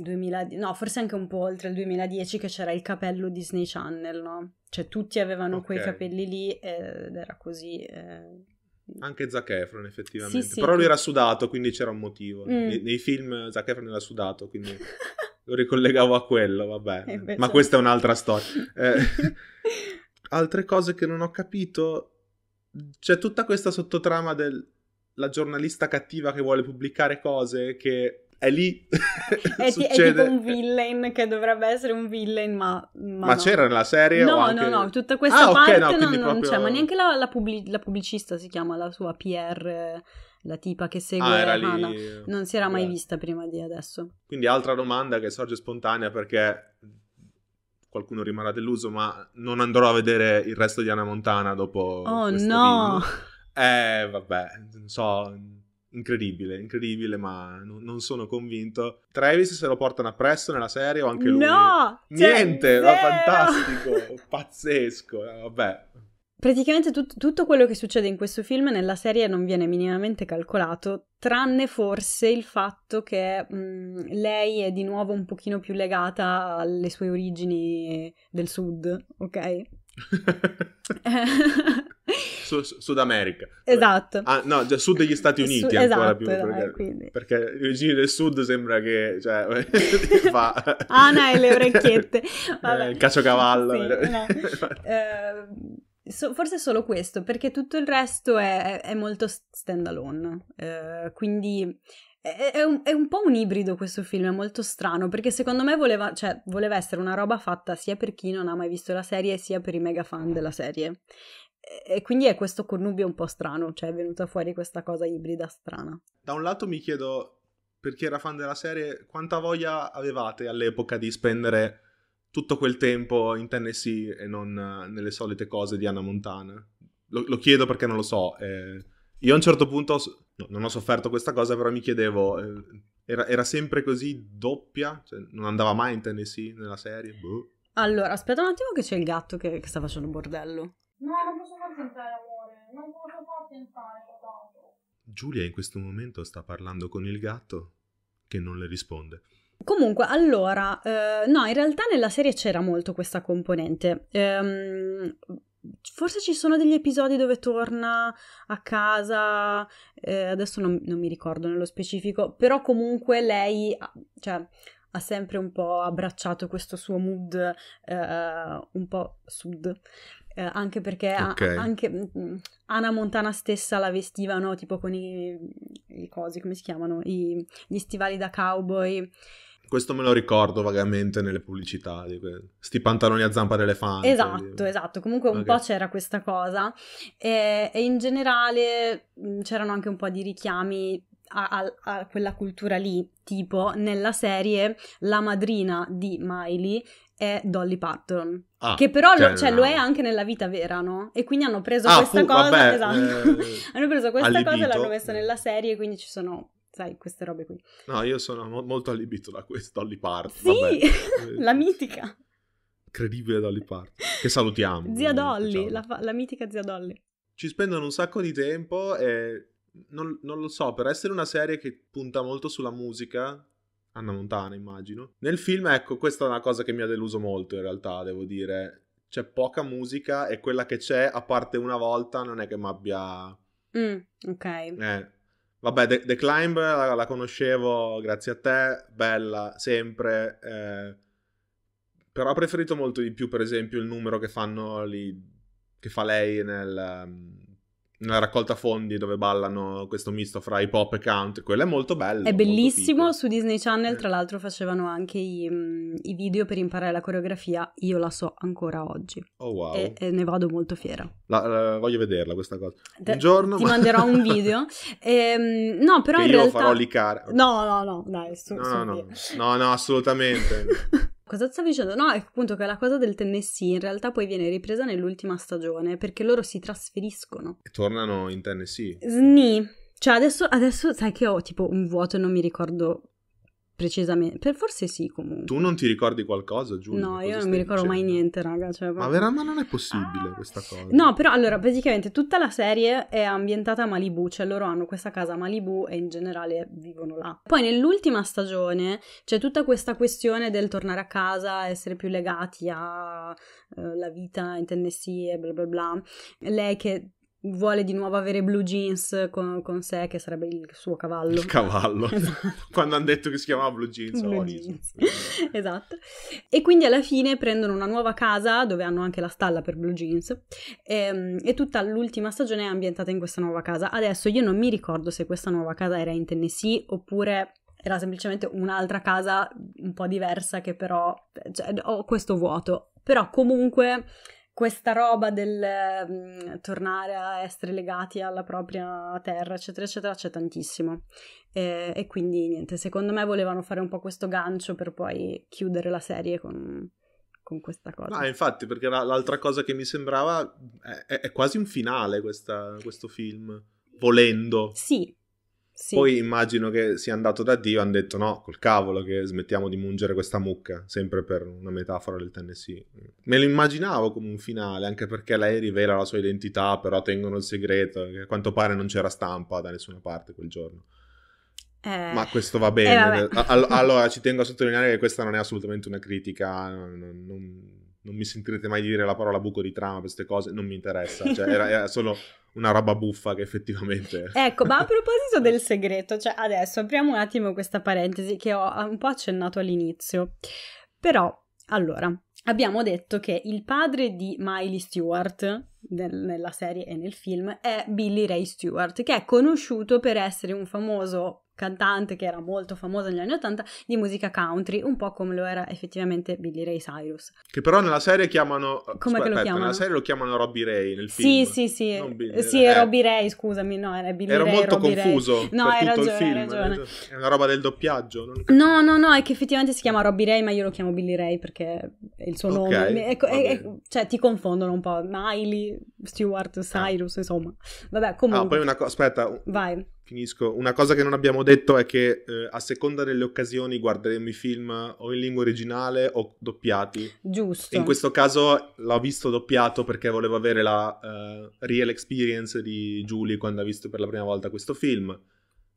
2000, no, forse anche un po' oltre il 2010 che c'era il capello Disney Channel, no? Cioè tutti avevano okay. quei capelli lì ed era così. Eh... Anche Zac Efron effettivamente, sì, sì, però lui era sudato quindi c'era un motivo. Mm. Nei, nei, film Zac Efron era sudato quindi lo ricollegavo a quello, vabbè. Invece... Ma questa è un'altra storia. Eh, altre cose che non ho capito, c'è tutta questa sottotrama della giornalista cattiva che vuole pubblicare cose che è lì è, succede... È tipo un villain che dovrebbe essere un villain, ma... Ma, ma no. c'era nella serie? No, anche... no, no, tutta ah, questa ah, parte okay, no, non, proprio... non, c'è, ma neanche la, la, publi- la, pubblicista si chiama, la sua PR, la tipa che segue ah, Hannah, non si era mai Beh. vista prima di adesso. Quindi altra domanda che sorge spontanea perché qualcuno rimarrà deluso, ma non andrò a vedere il resto di Anna Montana dopo... Oh no! Video. Eh, vabbè, non so incredibile, incredibile, ma n- non sono convinto. Travis se lo portano appresso nella serie o anche lui? No! Cioè, Niente, ma fantastico, pazzesco, eh, vabbè. Praticamente tut- tutto quello che succede in questo film nella serie non viene minimamente calcolato, tranne forse il fatto che mh, mm, lei è di nuovo un pochino più legata alle sue origini del sud, ok? Su, Sud America. Esatto. Ah, no, già sud degli Stati Uniti Su, ancora esatto, più. Eh, perché, perché i vicino del sud sembra che cioè, fa... Ana ah, e le orecchiette. Eh, Vabbè. Eh, il caciocavallo. Sì, eh. no. eh, So, forse solo questo, perché tutto il resto è, è molto standalone. Eh, quindi è, è, un, è, un, po' un ibrido questo film, è molto strano, perché secondo me voleva, cioè, voleva essere una roba fatta sia per chi non ha mai visto la serie, sia per i mega fan della serie e quindi è questo connubio un po' strano, cioè è venuta fuori questa cosa ibrida strana. Da un lato mi chiedo, perché era fan della serie, quanta voglia avevate all'epoca di spendere tutto quel tempo in Tennessee e non eh, nelle solite cose di Anna Montana? Lo, lo chiedo perché non lo so. Eh, io a un certo punto, no, non ho sofferto questa cosa, però mi chiedevo, eh, era, era, sempre così doppia? Cioè, non andava mai in Tennessee nella serie? Boh. Allora, aspetta un attimo che c'è il gatto che, che sta facendo bordello. No, non posso far entrare, amore. Non posso farti entrare, soltanto. Giulia in questo momento sta parlando con il gatto che non le risponde. Comunque, allora, eh, no, in realtà nella serie c'era molto questa componente. Ehm, forse ci sono degli episodi dove torna a casa, eh, adesso non, non mi ricordo nello specifico, però comunque lei, ah, cioè, ha sempre un po' abbracciato questo suo mood eh, un po' sud. Eh, anche perché okay. a- anche mm, mm, Anna Montana stessa la vestivano tipo con i, i cosi, come si chiamano? I, gli stivali da cowboy. Questo me lo ricordo vagamente nelle pubblicità, di que- sti pantaloni a zampa d'elefante. Esatto, di... esatto, comunque un okay. po' c'era questa cosa e, e in generale mm, c'erano anche un po' di richiami a, a, quella cultura lì, tipo nella serie la madrina di Miley è Dolly Parton. Ah, che però lo, cioè, cioè lo, è anche nella vita vera, no? E quindi hanno preso ah, questa fu, cosa, vabbè, esatto. eh, hanno preso questa allibito. cosa e l'hanno messa nella serie, quindi ci sono sai, queste robe qui. No, io sono mo- molto allibito da questo Dolly Parton. Sì, eh, la mitica. Incredibile Dolly Parton, che salutiamo. Zia Dolly, diciamo. la, fa- la mitica zia Dolly. Ci spendono un sacco di tempo e non, non, lo so, per essere una serie che punta molto sulla musica, Anna Montana immagino. Nel film, ecco, questa è una cosa che mi ha deluso molto in realtà, devo dire. C'è poca musica e quella che c'è, a parte una volta, non è che mi abbia... Mm, ok. Eh. Vabbè, The, The Climb la, la, conoscevo grazie a te, bella, sempre. Eh. Però ho preferito molto di più, per esempio, il numero che fanno lì, che fa lei nel una raccolta fondi dove ballano questo misto fra hip hop e country, quello è molto bello. È bellissimo, su Disney Channel tra l'altro facevano anche i, mm, i, video per imparare la coreografia, io la so ancora oggi. Oh wow. E, e ne vado molto fiera. La, la, voglio vederla questa cosa. Te, un giorno... Ti ma... manderò un video. E, ehm, no, però che in io realtà... farò licare. No, no, no, dai, su, no, su no, no, no, no, assolutamente. cosa ti dicendo? No, è ecco appunto che la cosa del Tennessee in realtà poi viene ripresa nell'ultima stagione perché loro si trasferiscono. E tornano in Tennessee. Sni. Cioè adesso, adesso sai che ho tipo un vuoto e non mi ricordo precisamente, per forse sì comunque. Tu non ti ricordi qualcosa, Giulia? No, io non mi ricordo dicendo? mai niente, raga. Cioè, ma, veramente non è possibile questa cosa. No, però allora, praticamente tutta la serie è ambientata a Malibu, cioè loro hanno questa casa a Malibu e in generale vivono là. Poi nell'ultima stagione c'è tutta questa questione del tornare a casa, essere più legati alla eh, vita in Tennessee e bla bla bla. Lei che vuole di nuovo avere blue jeans con, con sé, che sarebbe il suo cavallo. Il cavallo. Esatto. Quando hanno detto che si chiamava blue jeans. Blue oh, jeans. esatto. E quindi alla fine prendono una nuova casa dove hanno anche la stalla per blue jeans e, ehm, e, tutta l'ultima stagione è ambientata in questa nuova casa. Adesso io non mi ricordo se questa nuova casa era in Tennessee oppure... Era semplicemente un'altra casa un po' diversa che però... Cioè, ho questo vuoto. Però comunque questa roba del mh, mm, tornare a essere legati alla propria terra, eccetera, eccetera, c'è tantissimo. E, e, quindi niente, secondo me volevano fare un po' questo gancio per poi chiudere la serie con, con questa cosa. Ah, infatti, perché l'altra cosa che mi sembrava è, è quasi un finale questa, questo film, volendo. Sì, sì. Poi immagino che sia andato da Dio e hanno detto no, col cavolo che smettiamo di mungere questa mucca, sempre per una metafora del Tennessee. Me lo immaginavo come un finale, anche perché lei rivela la sua identità, però tengono il segreto, che a quanto pare non c'era stampa da nessuna parte quel giorno. Eh, Ma questo va bene. Eh, allora ci tengo a sottolineare che questa non è assolutamente una critica, non, non non mi sentirete mai dire la parola buco di trama, queste cose, non mi interessa, cioè era, era solo una roba buffa che effettivamente... ecco, ma a proposito del segreto, cioè adesso apriamo un attimo questa parentesi che ho un po' accennato all'inizio, però, allora, abbiamo detto che il padre di Miley Stewart del, nella serie e nel film è Billy Ray Stewart, che è conosciuto per essere un famoso cantante che era molto famosa negli anni 80 di musica country, un po' come lo era effettivamente Billy Ray Cyrus. Che però nella serie chiamano Come Sp- che lo aspetta, chiamano? Nella serie lo chiamano Robbie Ray nel film. Sì, sì, sì. Billy, sì, eh. Robbie Ray, scusami, no, era Billy Ero Ray. Ero molto Robbie confuso Ray. no, per tutto ragione, il film. Ragione. È una roba del doppiaggio. Non... No, no, no, è che effettivamente si chiama Robbie Ray, ma io lo chiamo Billy Ray perché è il suo okay, nome. Ecco, è, è, è, cioè, ti confondono un po'. Miley, Stewart, ah. Cyrus, ah. insomma. Vabbè, comunque. No, ah, poi una cosa, aspetta. Vai finisco. Una cosa che non abbiamo detto è che eh, a seconda delle occasioni guarderemo i film o in lingua originale o doppiati. Giusto. In questo caso l'ho visto doppiato perché volevo avere la uh, real experience di Julie quando ha visto per la prima volta questo film.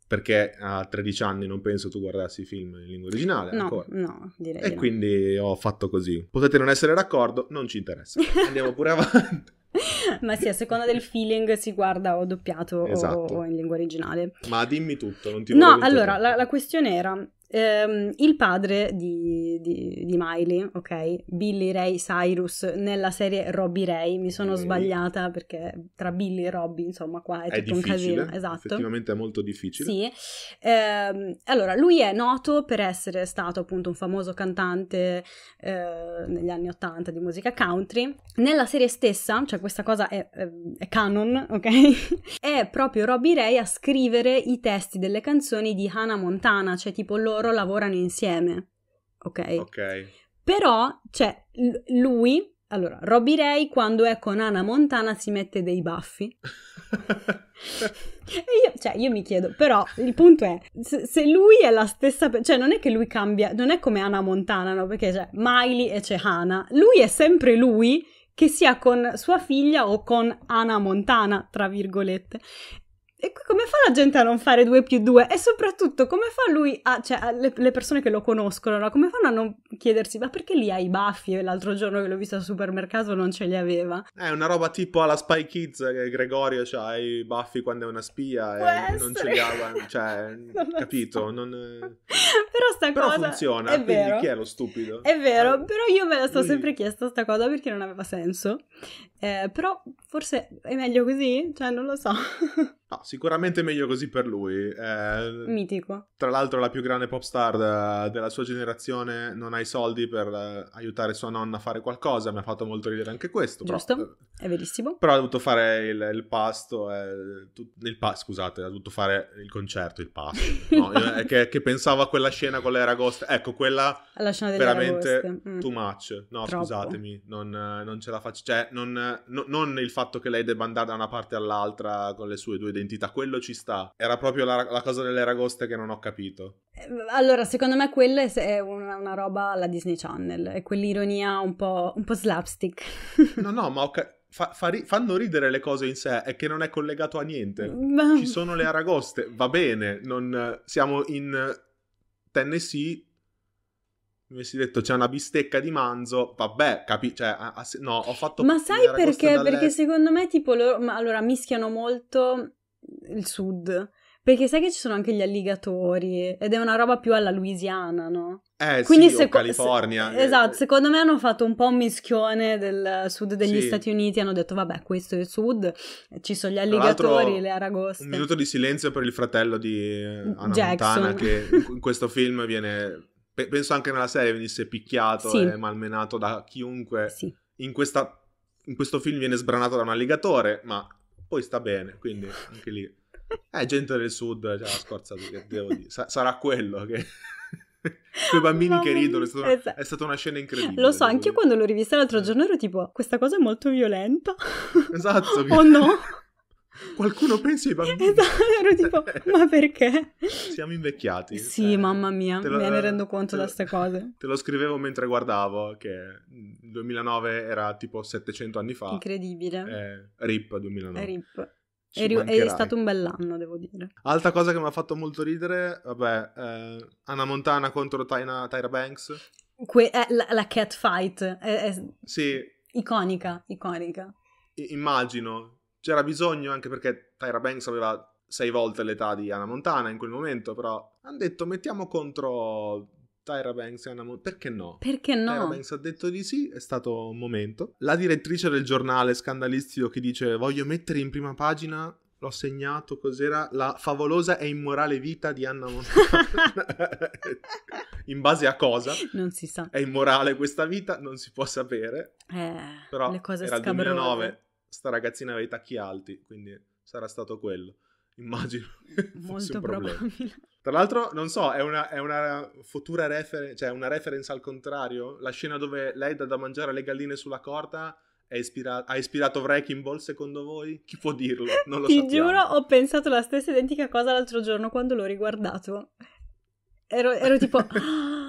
Perché a 13 anni non penso tu guardassi i film in lingua originale. No, ancora. no, direi. E no. quindi ho fatto così. Potete non essere d'accordo, non ci interessa. Andiamo pure avanti. Ma sì, a seconda del feeling si guarda o doppiato esatto. o, o, in lingua originale. Ma dimmi tutto, non ti No, allora, la, la, questione era, ehm, il padre di, di, di, Miley, ok? Billy Ray Cyrus nella serie Robbie Ray. Mi sono mm. sbagliata perché tra Billy e Robbie, insomma, qua è, è tutto un casino. Esatto. Effettivamente è molto difficile. Sì. Ehm, allora, lui è noto per essere stato appunto un famoso cantante eh, negli anni 80 di musica country. Nella serie stessa, cioè questa cosa è, è, è canon, ok? è proprio Robbie Ray a scrivere i testi delle canzoni di Hannah Montana, cioè tipo loro loro lavorano insieme. Ok. Ok. Però, cioè, lui allora, Robbie Ray quando è con Anna Montana si mette dei baffi. io, cioè, io mi chiedo, però il punto è, se, se, lui è la stessa, cioè non è che lui cambia, non è come Anna Montana, no? Perché c'è Miley e c'è Hannah, lui è sempre lui che sia con sua figlia o con Anna Montana, tra virgolette. E come fa la gente a non fare 2 più 2? E soprattutto, come fa lui a, cioè, a le, le, persone che lo conoscono, no? come fanno a non chiedersi, ma perché lì ha i baffi? E l'altro giorno che l'ho visto al supermercato non ce li aveva. È una roba tipo alla Spy Kids che Gregorio ha i baffi quando è una spia Può e essere. non ce li ha, cioè, non capito? Non... però sta però cosa... funziona, è vero. chi è lo stupido? È vero, eh. però io me la sto sempre chiesta sta cosa perché non aveva senso. Eh, però forse è meglio così, cioè non lo so. no, sicuramente meglio così per lui. Eh, Mitico. Tra l'altro la più grande pop star eh, della sua generazione non ha i soldi per eh, aiutare sua nonna a fare qualcosa, mi ha fatto molto ridere anche questo. Giusto, però, eh, è verissimo. Però ha dovuto fare il, il pasto, eh, tu, il pa- scusate, ha dovuto fare il concerto, il pasto. no? che, che, pensavo a quella scena con l'Eragosta, ecco quella veramente mm. too much. No, Troppo. scusatemi, non, non ce la faccio, cioè non non, no, non, il fatto che lei debba andare da una parte all'altra con le sue due identità, quello ci sta. Era proprio la, la cosa delle ragoste che non ho capito. Eh, allora, secondo me quella è una, una roba alla Disney Channel, è quell'ironia un po', un po slapstick. no, no, ma ho capito. Fa, fa ri- fanno ridere le cose in sé, è che non è collegato a niente. Ci sono le aragoste, va bene, non, siamo in Tennessee, mi avessi detto c'è una bistecca di manzo, vabbè, capi, cioè, a, no, ho fatto... Ma sai perché? Dalle... Perché secondo me, tipo, loro, ma, allora, mischiano molto il sud, perché sai che ci sono anche gli alligatori, ed è una roba più alla Louisiana, no? Eh, Quindi sì, seco- California. Se, eh, esatto, eh. secondo me hanno fatto un po' un mischione del sud degli sì. Stati Uniti, hanno detto vabbè questo è il sud, ci sono gli alligatori, le aragoste. Un minuto di silenzio per il fratello di eh, Anna Jackson. Montana che in questo film viene pe- penso anche nella serie venisse picchiato sì. e malmenato da chiunque. Sì. In, questa, in questo film viene sbranato da un alligatore, ma poi sta bene, quindi anche lì. Eh, gente del sud, cioè, la scorza, devo dire. Sa- sarà quello che... Quei bambini Mamma che ridono, è stata, una, esatto. è stata, una, scena incredibile. Lo so, anche io quando l'ho rivista l'altro eh. giorno ero tipo, questa cosa è molto violenta. Esatto. o no? Qualcuno pensa ai bambini. Esatto, ero tipo, ma perché? Siamo invecchiati. Sì, eh, mamma mia, lo, me ne rendo conto da queste cose. Te lo scrivevo mentre guardavo, che 2009 era tipo 700 anni fa. Incredibile. Eh, RIP 2009. RIP. È, è, stato un bell'anno, devo dire. Altra cosa che mi ha fatto molto ridere, vabbè, eh, Anna Montana contro Tyna, Tyra Banks. Que- eh, la, la cat fight. È, è sì. Iconica, iconica. I- immagino c'era bisogno anche perché Tyra Banks aveva sei volte l'età di Anna Montana in quel momento, però hanno detto mettiamo contro Tyra Banks e Anna Montana, perché no? Perché no? Tyra Banks ha detto di sì, è stato un momento. La direttrice del giornale scandalistico che dice voglio mettere in prima pagina l'ho segnato, cos'era? La favolosa e immorale vita di Anna Montana. in base a cosa? Non si sa. È immorale questa vita? Non si può sapere. Eh, Però le cose era scabrose. il 2009, sta ragazzina aveva i tacchi alti, quindi sarà stato quello. Immagino. Molto probabile. Tra l'altro, non so, è una, è una futura reference, cioè una reference al contrario? La scena dove lei dà da mangiare alle galline sulla corda ispira- ha ispirato Wrecking Ball secondo voi? Chi può dirlo? Non lo so. Ti sappiamo. giuro, ho pensato la stessa identica cosa l'altro giorno quando l'ho riguardato. Ero, ero tipo...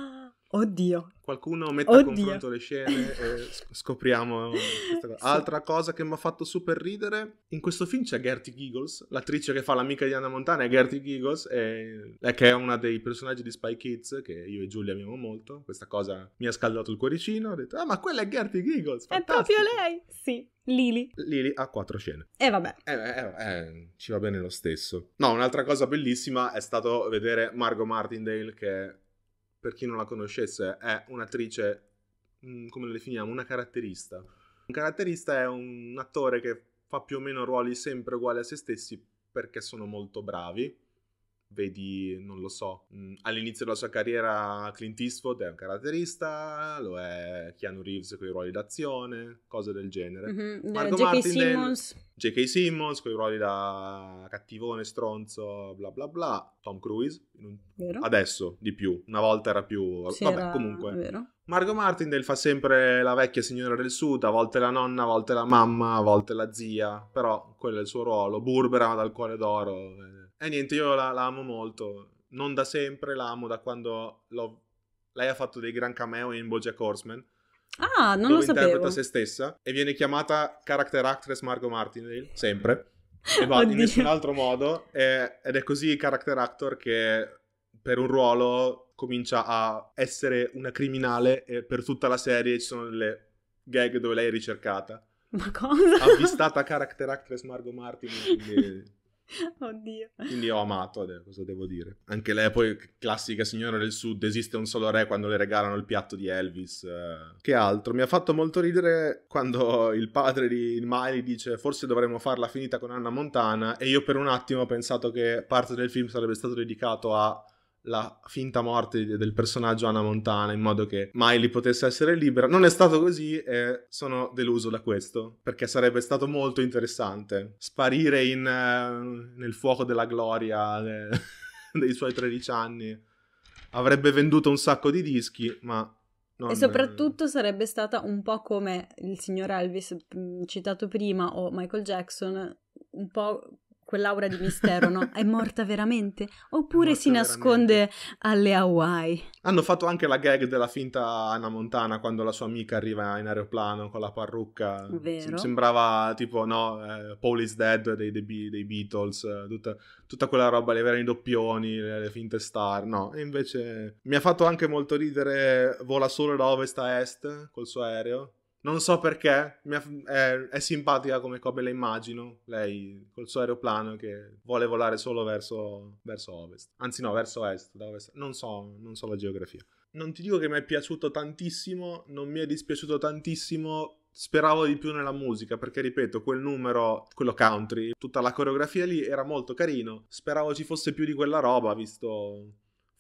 Oddio. Qualcuno mette a confronto le scene e scopriamo questa cosa. Sì. Altra cosa che mi ha fatto super ridere, in questo film c'è Gertie Giggles, l'attrice che fa l'amica di Anna Montana è Gertie Giggles, e, è che è una dei personaggi di Spy Kids che io e Giulia amiamo molto. Questa cosa mi ha scaldato il cuoricino, ho detto ah ma quella è Gertie Giggles, fantastico. È proprio lei, sì. Lili. Lili ha quattro scene. E eh, vabbè. Eh, eh, eh, ci va bene lo stesso. No, un'altra cosa bellissima è stato vedere Margot Martindale che per chi non la conoscesse, è un'attrice, mm, come la definiamo, una caratterista. Un caratterista è un attore che fa più o meno ruoli sempre uguali a se stessi perché sono molto bravi, vedi, non lo so, mh, mm, all'inizio della sua carriera Clint Eastwood è un caratterista, lo è Keanu Reeves con i ruoli d'azione, cose del genere. Mm-hmm. Marco J.K. Simmons. J.K. Simmons con i ruoli da cattivone, stronzo, bla bla bla. Tom Cruise. Vero? Adesso di più. Una volta era più... C'era... Vabbè, comunque. Vero. Margot Martindale fa sempre la vecchia signora del sud, a volte la nonna, a volte la mamma, a volte la zia, però quello è il suo ruolo. Burbera dal cuore d'oro. Eh e eh, niente, io la, la, amo molto. Non da sempre, la amo da quando lei ha fatto dei gran cameo in Bojack Horseman. Ah, non lo sapevo. interpreta se stessa e viene chiamata character actress Margot Martindale, sempre. E va Oddio. in nessun altro modo. E, ed è così character actor che per un ruolo comincia a essere una criminale e per tutta la serie ci sono delle gag dove lei è ricercata. Ma cosa? Avvistata character actress Margot Martindale, Oddio. Quindi ho amato, cosa devo dire. Anche lei poi, classica signora del sud, esiste un solo re quando le regalano il piatto di Elvis. Eh. Che altro? Mi ha fatto molto ridere quando il padre di Miley dice forse dovremmo farla finita con Anna Montana e io per un attimo ho pensato che parte del film sarebbe stato dedicato a la finta morte del personaggio Anna Montana in modo che Miley potesse essere libera. Non è stato così e sono deluso da questo perché sarebbe stato molto interessante sparire in, eh, nel fuoco della gloria de- eh, dei suoi 13 anni. Avrebbe venduto un sacco di dischi, ma non... E soprattutto sarebbe stata un po' come il signor Elvis mm, citato prima o Michael Jackson, un po' quell'aura di mistero, no? È morta veramente? Oppure morta si nasconde veramente. alle Hawaii? Hanno fatto anche la gag della finta Anna Montana quando la sua amica arriva in aeroplano con la parrucca. Vero. Sembrava tipo, no, eh, Paul is Dead dei, dei, dei Beatles, eh, tutta, tutta, quella roba, le vere doppioni, le, le, finte star, no? E invece mi ha fatto anche molto ridere Vola solo da ovest a est col suo aereo non so perché, è, è, simpatica come come la immagino, lei col suo aeroplano che vuole volare solo verso, verso ovest. Anzi no, verso est, ovest. Non so, non so la geografia. Non ti dico che mi è piaciuto tantissimo, non mi è dispiaciuto tantissimo, speravo di più nella musica perché ripeto quel numero quello country tutta la coreografia lì era molto carino speravo ci fosse più di quella roba visto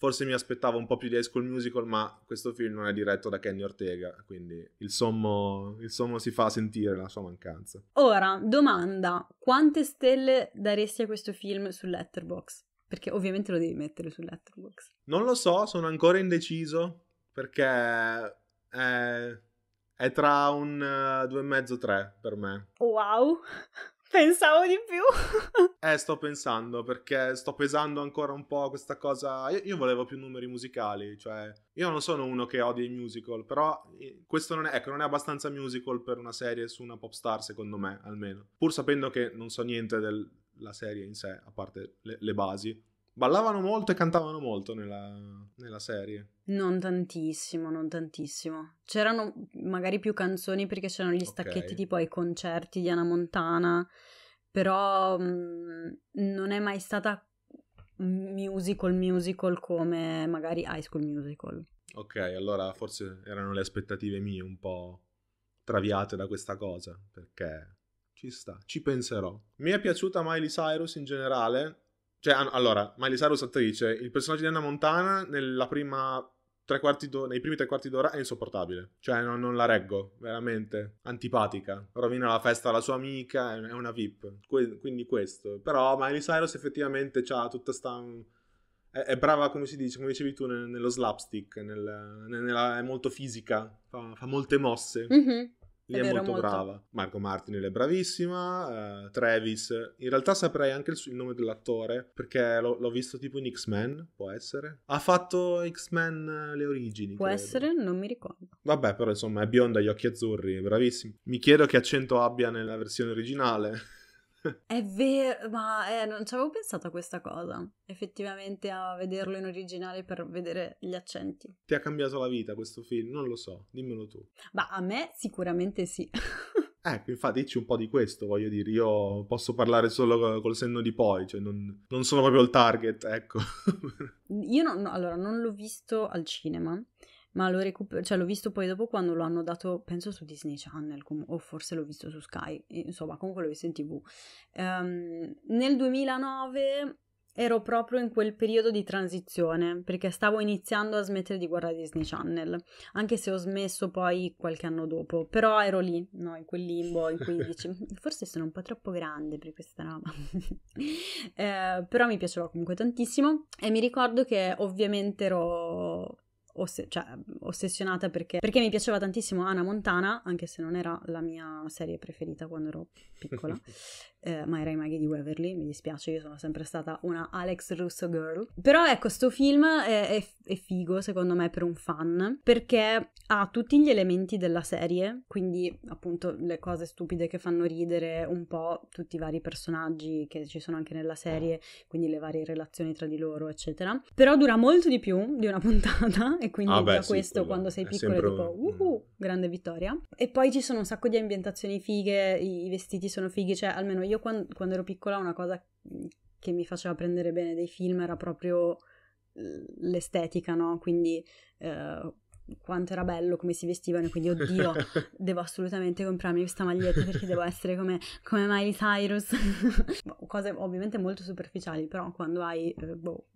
Forse mi aspettavo un po' più di High School Musical, ma questo film non è diretto da Kenny Ortega, quindi il sommo, il sommo si fa sentire la sua mancanza. Ora, domanda, quante stelle daresti a questo film su Letterboxd? Perché ovviamente lo devi mettere su Letterboxd. Non lo so, sono ancora indeciso, perché è, è tra un 2,5 eh, e 3 per me. Wow! Pensavo di più. eh, sto pensando perché sto pesando ancora un po' questa cosa. Io, io, volevo più numeri musicali, cioè io non sono uno che odia i musical, però eh, questo non è, ecco, non è abbastanza musical per una serie su una pop star, secondo me, almeno. Pur sapendo che non so niente della serie in sé, a parte le, le basi, Ballavano molto e cantavano molto nella, nella, serie. Non tantissimo, non tantissimo. C'erano magari più canzoni perché c'erano gli stacchetti okay. tipo ai concerti di Anna Montana, però mh, mm, non è mai stata musical musical come magari High School Musical. Ok, allora forse erano le aspettative mie un po' traviate da questa cosa, perché ci sta, ci penserò. Mi è piaciuta Miley Cyrus in generale, cioè, allora, Miley Cyrus attrice, il personaggio di Anna Montana nella prima tre quarti d'ora, nei primi tre quarti d'ora è insopportabile. Cioè, non, non, la reggo, veramente. Antipatica. Rovina la festa alla sua amica, è una VIP. Que- quindi questo. Però Miley Cyrus effettivamente ha tutta sta... Mm, è, è, brava, come si dice, come dicevi tu, ne- nello slapstick. nel, nella, è molto fisica, fa, fa molte mosse. Mm-hmm. Lì è, è molto, molto, brava. Marco Martinil è bravissima. Uh, Travis, in realtà saprei anche il, il nome dell'attore perché l'ho, l'ho, visto tipo in X-Men, può essere. Ha fatto X-Men eh, le origini. Può credo. essere, non mi ricordo. Vabbè, però insomma è bionda, gli occhi azzurri, Bravissimi. Mi chiedo che accento abbia nella versione originale. È vero, ma eh, non ci avevo pensato a questa cosa, effettivamente a vederlo in originale per vedere gli accenti. Ti ha cambiato la vita questo film? Non lo so, dimmelo tu. Ma a me sicuramente sì. Ecco, infatti dici un po' di questo, voglio dire, io posso parlare solo col senno di poi, cioè non, non sono proprio il target, ecco. io non, no, allora, non l'ho visto al cinema, ma l'ho recuperato, cioè l'ho visto poi dopo quando lo hanno dato, penso su Disney Channel com- o forse l'ho visto su Sky, insomma comunque l'ho visto in tv. Um, nel 2009 ero proprio in quel periodo di transizione perché stavo iniziando a smettere di guardare Disney Channel, anche se ho smesso poi qualche anno dopo, però ero lì, no, in quel limbo in cui dici mm, forse sono un po' troppo grande per questa roba, eh, però mi piaceva comunque tantissimo e mi ricordo che ovviamente ero oss- cioè, ossessionata perché, perché mi piaceva tantissimo Anna Montana, anche se non era la mia serie preferita quando ero piccola, eh, ma era i maghi di Waverly, mi dispiace, io sono sempre stata una Alex Russo girl. Però ecco, sto film è, è, è figo secondo me per un fan, perché ha tutti gli elementi della serie, quindi appunto le cose stupide che fanno ridere un po' tutti i vari personaggi che ci sono anche nella serie, quindi le varie relazioni tra di loro, eccetera. Però dura molto di più di una puntata e quindi ah beh, già sì, questo quando sei piccolo è tipo un... uh, grande vittoria. E poi ci sono un sacco di ambientazioni fighe, i, vestiti sono fighi, cioè almeno io quando, quando ero piccola una cosa mm, che mi faceva prendere bene dei film era proprio l'estetica, no? Quindi eh, quanto era bello come si vestivano, quindi oddio, devo assolutamente comprarmi questa maglietta perché devo essere come, come Miley Cyrus. Cose ovviamente molto superficiali, però quando hai eh, boh,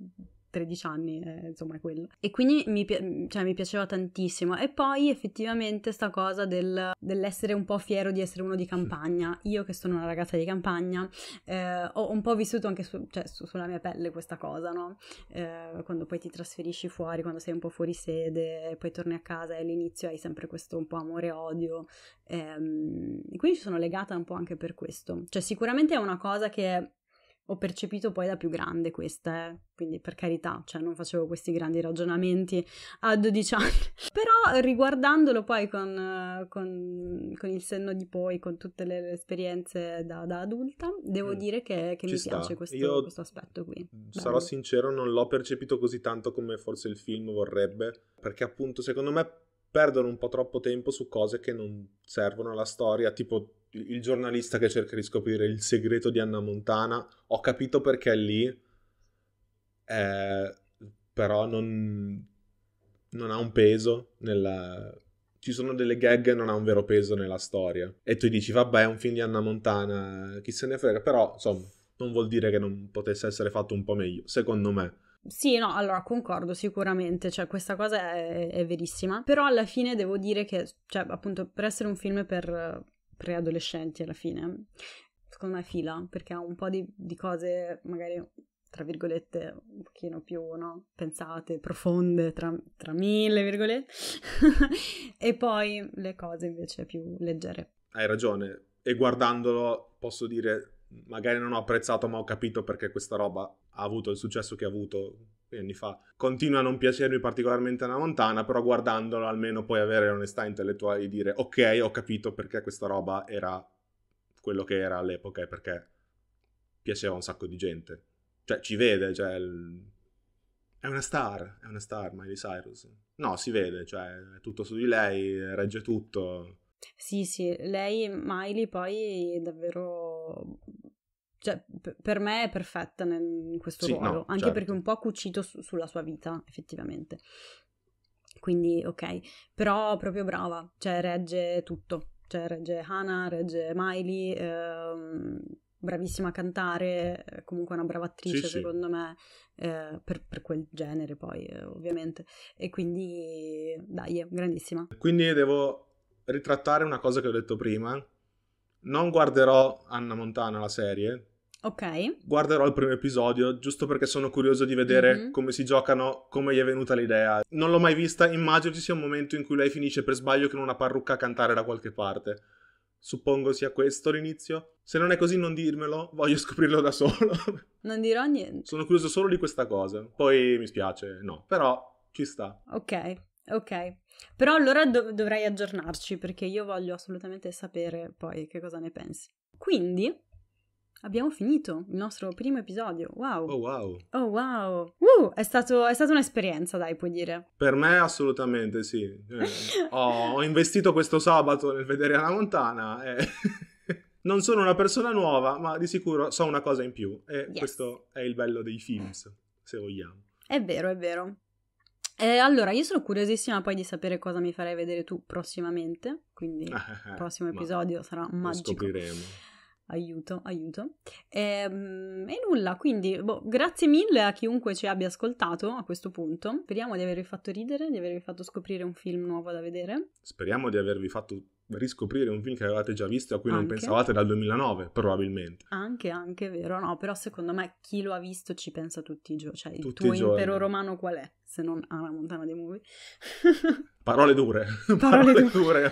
13 anni, eh, insomma è quello. E quindi mi, cioè, mi, piaceva tantissimo. E poi effettivamente sta cosa del, dell'essere un po' fiero di essere uno di campagna. Io che sono una ragazza di campagna eh, ho un po' vissuto anche su, cioè, su, sulla mia pelle questa cosa, no? Eh, quando poi ti trasferisci fuori, quando sei un po' fuori sede, poi torni a casa e all'inizio hai sempre questo un po' amore e odio. Ehm, quindi ci sono legata un po' anche per questo. Cioè sicuramente è una cosa che ho percepito poi da più grande questa, eh? quindi per carità, cioè non facevo questi grandi ragionamenti a 12 anni, però riguardandolo poi con, con, con il senno di poi, con tutte le, le esperienze da, da, adulta, devo mm. dire che, che mi sta. piace questo, questo, aspetto qui. Sarò Bello. sincero, non l'ho percepito così tanto come forse il film vorrebbe, perché appunto secondo me perdono un po' troppo tempo su cose che non servono alla storia, tipo il giornalista che cerca di scoprire il segreto di Anna Montana, ho capito perché è lì, eh, però non, non, ha un peso nella... Ci sono delle gag che non ha un vero peso nella storia. E tu dici, vabbè, è un film di Anna Montana, chi se ne frega, però insomma, non vuol dire che non potesse essere fatto un po' meglio, secondo me. Sì, no, allora concordo sicuramente, cioè questa cosa è, è verissima, però alla fine devo dire che, cioè, appunto, per essere un film per preadolescenti alla fine, secondo me fila, perché ha un po' di, di cose magari tra virgolette, un pochino più, no? Pensate, profonde, tra, tra mille virgolette, e poi le cose invece più leggere. Hai ragione, e guardandolo posso dire, magari non ho apprezzato, ma ho capito perché questa roba ha avuto il successo che ha avuto anni fa, continua a non piacermi particolarmente Anna Montana, però guardandolo almeno puoi avere l'onestà intellettuale di dire ok, ho capito perché questa roba era quello che era all'epoca e perché piaceva un sacco di gente. Cioè, ci vede, cioè... È una star, è una star Miley Cyrus. No, si vede, cioè, è tutto su di lei, regge tutto. Sì, sì, lei, Miley, poi è davvero cioè, per me è perfetta nel, in questo sì, ruolo, no, anche certo. perché un po' ha cucito su, sulla sua vita, effettivamente. Quindi, ok, però proprio brava, cioè regge tutto, cioè regge Hannah, regge Miley, ehm, bravissima a cantare, eh, comunque una brava attrice sì, secondo sì. me, eh, per, per, quel genere poi, eh, ovviamente. E quindi, dai, grandissima. Quindi devo ritrattare una cosa che ho detto prima, non guarderò Anna Montana la serie. Ok. Guarderò il primo episodio giusto perché sono curioso di vedere mm-hmm. come si giocano, come gli è venuta l'idea. Non l'ho mai vista, immagino ci sia un momento in cui lei finisce per sbaglio con una parrucca a cantare da qualche parte. Suppongo sia questo l'inizio. Se non è così non dirmelo, voglio scoprirlo da solo. Non dirò niente. Sono curioso solo di questa cosa. Poi mi spiace, no, però ci sta. Ok. Ok, però allora dov- dovrei aggiornarci perché io voglio assolutamente sapere poi che cosa ne pensi. Quindi abbiamo finito il nostro primo episodio. Wow! Oh wow! Oh wow! Uh, è, stato, è stata un'esperienza, dai, puoi dire. Per me assolutamente sì. Eh, ho, ho, investito questo sabato nel vedere la Montana e... non sono una persona nuova, ma di sicuro so una cosa in più e yes. questo è il bello dei films, se vogliamo. È vero, è vero. Eh, allora, io sono curiosissima poi di sapere cosa mi farai vedere tu prossimamente, quindi il prossimo episodio sarà magico. Lo scopriremo. Aiuto, aiuto. E, ehm, e nulla, quindi boh, grazie mille a chiunque ci abbia ascoltato a questo punto. Speriamo di avervi fatto ridere, di avervi fatto scoprire un film nuovo da vedere. Speriamo di avervi fatto riscoprire un film che avevate già visto e a cui anche. non pensavate dal 2009, probabilmente. Anche, anche, vero, no, però secondo me chi lo ha visto ci pensa tutti i cioè giorni, cioè tutti il tuo impero romano qual è, se non alla montana dei movie? Parole dure. Parole, Parole dure.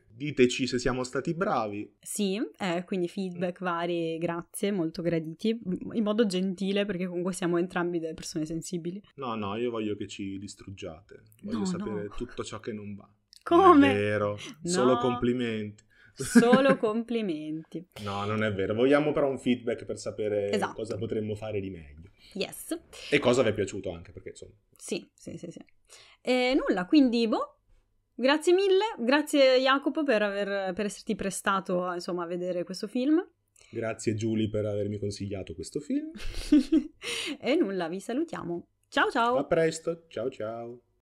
Diteci se siamo stati bravi. Sì, eh, quindi feedback vari, grazie, molto graditi, in modo gentile perché comunque siamo entrambi delle persone sensibili. No, no, io voglio che ci distruggiate, voglio no, sapere no. tutto ciò che non va. Come? vero, no. solo complimenti. Solo complimenti. no, non è vero. Vogliamo però un feedback per sapere esatto. cosa potremmo fare di meglio. Yes. E cosa vi è piaciuto anche, perché insomma... Sì, sì, sì, sì. E nulla, quindi, boh, grazie mille. Grazie Jacopo per, aver, per esserti prestato, insomma, a vedere questo film. Grazie Giulia per avermi consigliato questo film. e nulla, vi salutiamo. Ciao ciao. A presto, ciao ciao.